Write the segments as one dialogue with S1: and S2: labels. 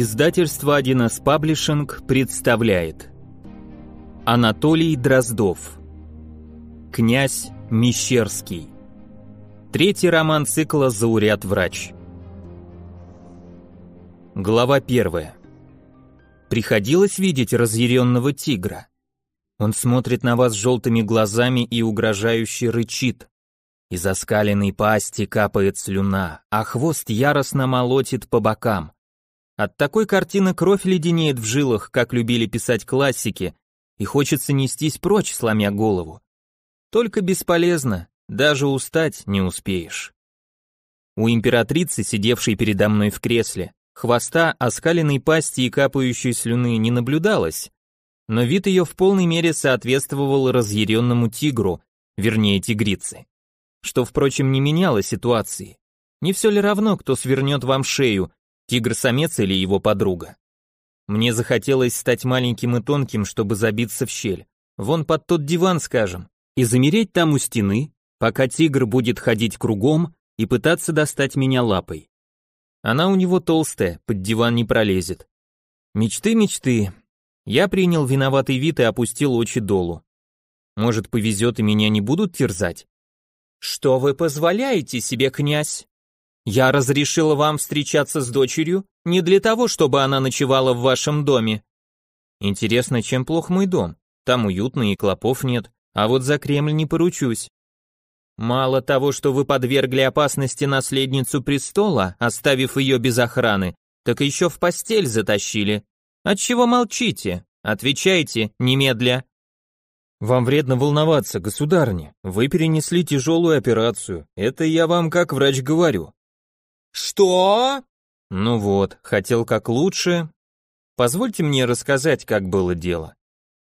S1: Издательство 1С Паблишинг представляет Анатолий Дроздов Князь Мещерский Третий роман цикла «Зауряд врач» Глава первая Приходилось видеть разъяренного тигра. Он смотрит на вас желтыми глазами и угрожающе рычит. Из оскаленной пасти капает слюна, а хвост яростно молотит по бокам – от такой картины кровь леденеет в жилах, как любили писать классики, и хочется нестись прочь, сломя голову. Только бесполезно, даже устать не успеешь. У императрицы, сидевшей передо мной в кресле, хвоста, оскаленной пасти и капающей слюны не наблюдалось, но вид ее в полной мере соответствовал разъяренному тигру, вернее тигрице. Что, впрочем, не меняло ситуации. Не все ли равно, кто свернет вам шею, Тигр-самец или его подруга. Мне захотелось стать маленьким и тонким, чтобы забиться в щель. Вон под тот диван, скажем, и замереть там у стены, пока тигр будет ходить кругом и пытаться достать меня лапой. Она у него толстая, под диван не пролезет. Мечты, мечты. Я принял виноватый вид и опустил очи долу. Может, повезет и меня не будут терзать? Что вы позволяете себе, князь? Я разрешила вам встречаться с дочерью не для того, чтобы она ночевала в вашем доме. Интересно, чем плох мой дом? Там уютно и клопов нет, а вот за Кремль не поручусь. Мало того, что вы подвергли опасности наследницу престола, оставив ее без охраны, так еще в постель затащили. Отчего молчите? Отвечайте, немедля. Вам вредно волноваться, государыня. Вы перенесли тяжелую операцию. Это я вам как врач говорю. «Что?» «Ну вот, хотел как лучше. Позвольте мне рассказать, как было дело».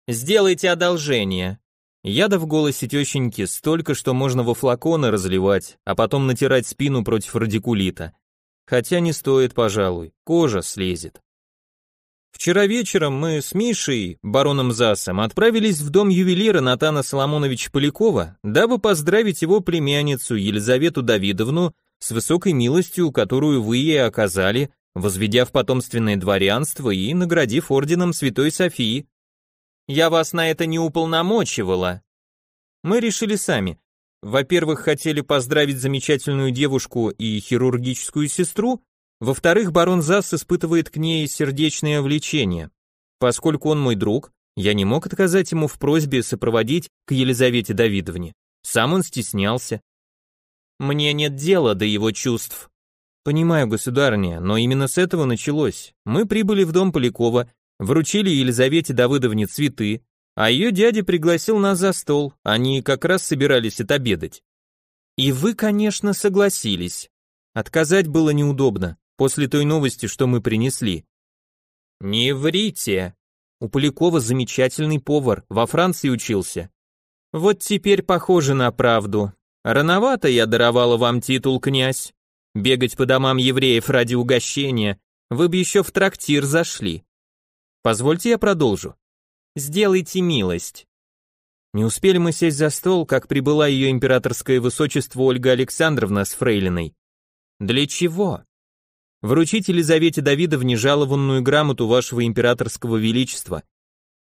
S1: «Сделайте одолжение». Яда в голосе тещеньки столько, что можно во флаконы разливать, а потом натирать спину против радикулита. Хотя не стоит, пожалуй, кожа слезет. Вчера вечером мы с Мишей, бароном Засом, отправились в дом ювелира Натана Соломоновича Полякова, дабы поздравить его племянницу Елизавету Давидовну с высокой милостью, которую вы ей оказали, возведя в потомственное дворянство и наградив орденом Святой Софии. Я вас на это не уполномочивала. Мы решили сами. Во-первых, хотели поздравить замечательную девушку и хирургическую сестру, во-вторых, барон Зас испытывает к ней сердечное влечение. Поскольку он мой друг, я не мог отказать ему в просьбе сопроводить к Елизавете Давидовне. Сам он стеснялся. Мне нет дела до его чувств. Понимаю, государня, но именно с этого началось. Мы прибыли в дом Полякова, вручили Елизавете Давыдовне цветы, а ее дядя пригласил нас за стол, они как раз собирались отобедать. И вы, конечно, согласились. Отказать было неудобно, после той новости, что мы принесли. Не врите. У Полякова замечательный повар, во Франции учился. Вот теперь похоже на правду, Рановато я даровала вам титул князь. Бегать по домам евреев ради угощения, вы бы еще в трактир зашли. Позвольте я продолжу. Сделайте милость. Не успели мы сесть за стол, как прибыла ее императорское высочество Ольга Александровна с фрейлиной. Для чего? Вручить Елизавете Давидовне жалованную грамоту вашего императорского величества.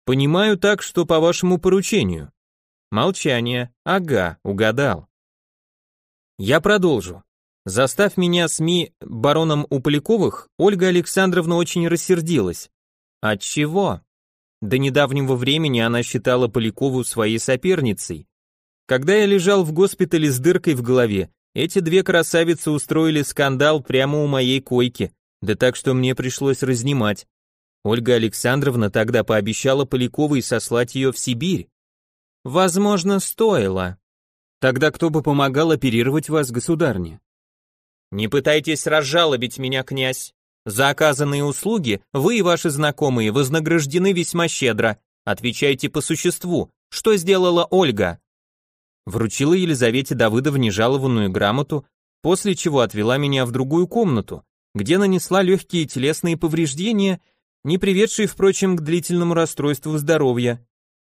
S1: Понимаю так, что по вашему поручению. Молчание. Ага, угадал. Я продолжу. Заставь меня СМИ бароном у Поляковых, Ольга Александровна очень рассердилась. От чего? До недавнего времени она считала Полякову своей соперницей. Когда я лежал в госпитале с дыркой в голове, эти две красавицы устроили скандал прямо у моей койки, да так что мне пришлось разнимать. Ольга Александровна тогда пообещала Поляковой сослать ее в Сибирь. Возможно, стоило. Тогда кто бы помогал оперировать вас, государня? Не пытайтесь разжалобить меня, князь. За оказанные услуги вы и ваши знакомые вознаграждены весьма щедро. Отвечайте по существу. Что сделала Ольга? Вручила Елизавете Давыдовне жалованную грамоту, после чего отвела меня в другую комнату, где нанесла легкие телесные повреждения, не приведшие, впрочем, к длительному расстройству здоровья.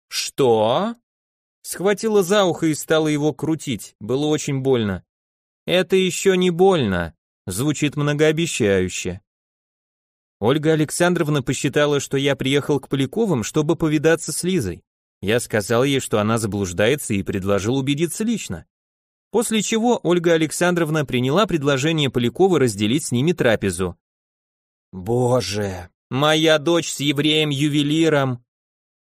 S1: «Что?» Схватила за ухо и стала его крутить, было очень больно. «Это еще не больно», звучит многообещающе. Ольга Александровна посчитала, что я приехал к Поляковым, чтобы повидаться с Лизой. Я сказал ей, что она заблуждается и предложил убедиться лично. После чего Ольга Александровна приняла предложение Полякова разделить с ними трапезу. «Боже, моя дочь с евреем-ювелиром!»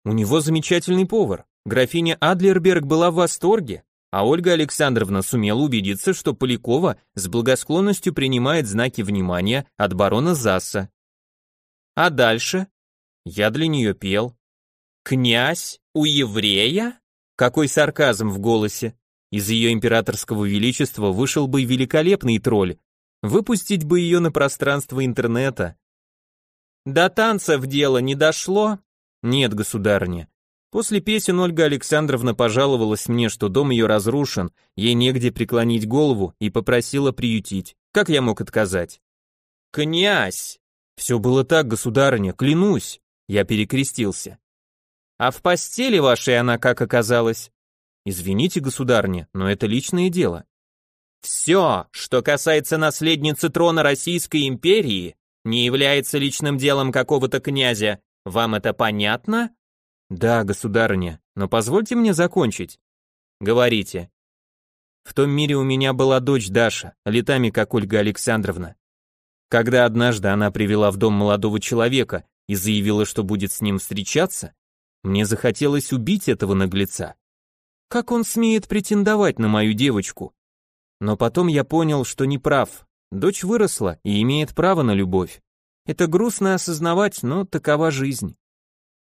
S1: У него замечательный повар. Графиня Адлерберг была в восторге, а Ольга Александровна сумела убедиться, что Полякова с благосклонностью принимает знаки внимания от барона Заса. А дальше? Я для нее пел. «Князь у еврея?» Какой сарказм в голосе. Из ее императорского величества вышел бы великолепный тролль. Выпустить бы ее на пространство интернета. До танца в дело не дошло? Нет, государня. После песен Ольга Александровна пожаловалась мне, что дом ее разрушен, ей негде преклонить голову и попросила приютить. Как я мог отказать? «Князь!» «Все было так, государыня, клянусь!» Я перекрестился. «А в постели вашей она как оказалась?» «Извините, государыня, но это личное дело». «Все, что касается наследницы трона Российской империи, не является личным делом какого-то князя. Вам это понятно?» Да, государыня, но позвольте мне закончить. Говорите. В том мире у меня была дочь Даша, летами как Ольга Александровна. Когда однажды она привела в дом молодого человека и заявила, что будет с ним встречаться, мне захотелось убить этого наглеца. Как он смеет претендовать на мою девочку? Но потом я понял, что не прав. Дочь выросла и имеет право на любовь. Это грустно осознавать, но такова жизнь.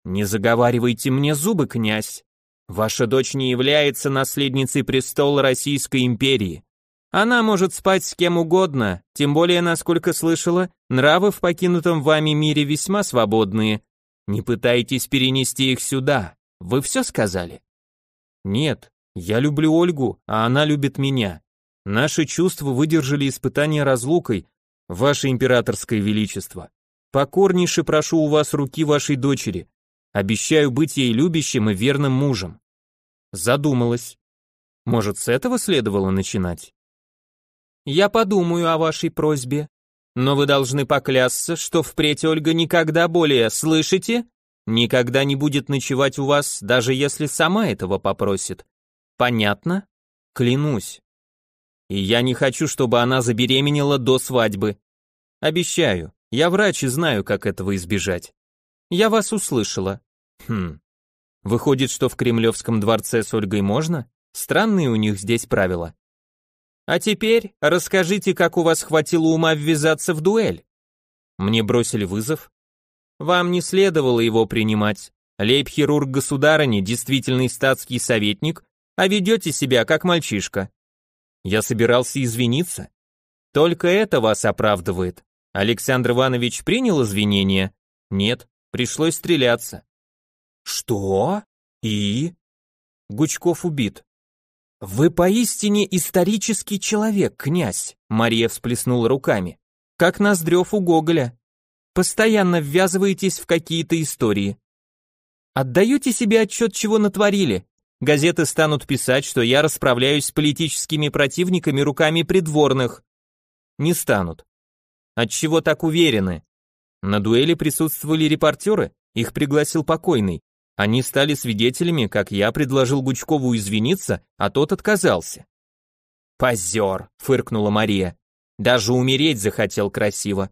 S1: «Не заговаривайте мне зубы, князь! Ваша дочь не является наследницей престола Российской империи. Она может спать с кем угодно, тем более, насколько слышала, нравы в покинутом вами мире весьма свободные. Не пытайтесь перенести их сюда. Вы все сказали?» «Нет, я люблю Ольгу, а она любит меня. Наши чувства выдержали испытание разлукой, ваше императорское величество. Покорнейше прошу у вас руки вашей дочери. Обещаю быть ей любящим и верным мужем. Задумалась. Может, с этого следовало начинать? Я подумаю о вашей просьбе, но вы должны поклясться, что впредь Ольга никогда более, слышите? Никогда не будет ночевать у вас, даже если сама этого попросит. Понятно? Клянусь. И я не хочу, чтобы она забеременела до свадьбы. Обещаю, я врач и знаю, как этого избежать. Я вас услышала. Хм. Выходит, что в Кремлевском дворце с Ольгой можно? Странные у них здесь правила. А теперь расскажите, как у вас хватило ума ввязаться в дуэль. Мне бросили вызов. Вам не следовало его принимать. Лейб-хирург государыни, действительный статский советник, а ведете себя как мальчишка. Я собирался извиниться. Только это вас оправдывает. Александр Иванович принял извинения? Нет, пришлось стреляться. Что? И? Гучков убит. Вы поистине исторический человек, князь, Мария всплеснула руками. Как Ноздрев у Гоголя. Постоянно ввязываетесь в какие-то истории. Отдаете себе отчет, чего натворили? Газеты станут писать, что я расправляюсь с политическими противниками руками придворных. Не станут. От чего так уверены? На дуэли присутствовали репортеры, их пригласил покойный. Они стали свидетелями, как я предложил Гучкову извиниться, а тот отказался. «Позер», — фыркнула Мария. «Даже умереть захотел красиво.